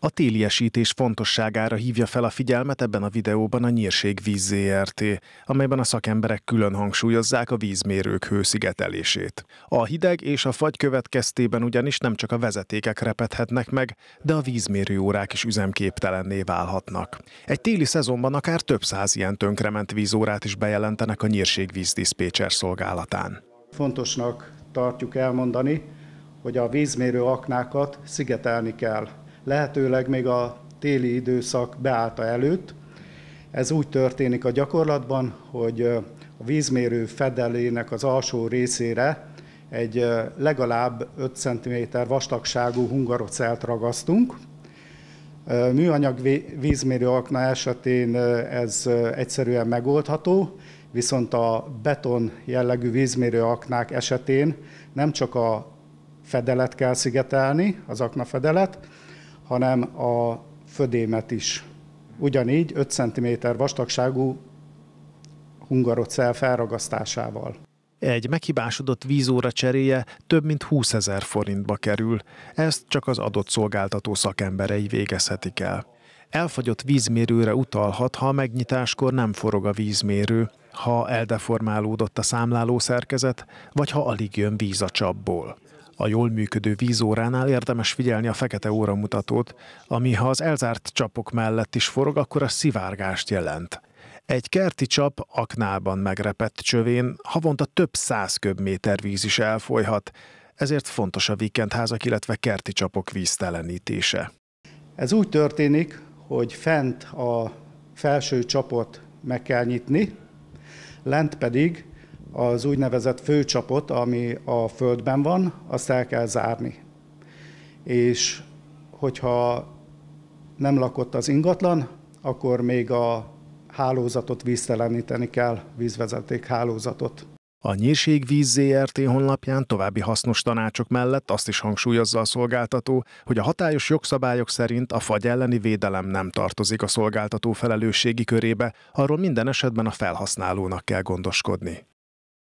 A téliesítés fontosságára hívja fel a figyelmet ebben a videóban a Nyírség Víz ZRT, amelyben a szakemberek külön hangsúlyozzák a vízmérők hőszigetelését. A hideg és a fagy következtében ugyanis nem csak a vezetékek repedhetnek meg, de a vízmérő órák is üzemképtelenné válhatnak. Egy téli szezonban akár több száz ilyen tönkrement vízórát is bejelentenek a Nyírség Víz Dispatcher szolgálatán. Fontosnak tartjuk elmondani, hogy a vízmérő aknákat szigetelni kell lehetőleg még a téli időszak beállta előtt. Ez úgy történik a gyakorlatban, hogy a vízmérő fedelének az alsó részére egy legalább 5 cm vastagságú hungarocelt ragasztunk. Műanyag vízmérő akna esetén ez egyszerűen megoldható, viszont a beton jellegű vízmérő aknák esetén nem csak a fedelet kell szigetelni, az akna fedelet, hanem a födémet is. Ugyanígy 5 cm vastagságú hungarocel felragasztásával. Egy meghibásodott vízóra cseréje több mint 20 ezer forintba kerül, ezt csak az adott szolgáltató szakemberei végezhetik el. Elfagyott vízmérőre utalhat, ha a megnyitáskor nem forog a vízmérő, ha eldeformálódott a számláló szerkezet, vagy ha alig jön víz a csapból. A jól működő vízóránál érdemes figyelni a fekete óramutatót, ami ha az elzárt csapok mellett is forog, akkor a szivárgást jelent. Egy kerti csap aknában megrepett csövén havonta több száz köbméter víz is elfolyhat, ezért fontos a vikendházak, illetve kerti csapok víztelenítése. Ez úgy történik, hogy fent a felső csapot meg kell nyitni, lent pedig az úgynevezett főcsapot, ami a földben van, azt el kell zárni. És hogyha nem lakott az ingatlan, akkor még a hálózatot vízteleníteni kell, vízvezeték hálózatot. A Víz ZRT honlapján további hasznos tanácsok mellett azt is hangsúlyozza a szolgáltató, hogy a hatályos jogszabályok szerint a fagy elleni védelem nem tartozik a szolgáltató felelősségi körébe, arról minden esetben a felhasználónak kell gondoskodni.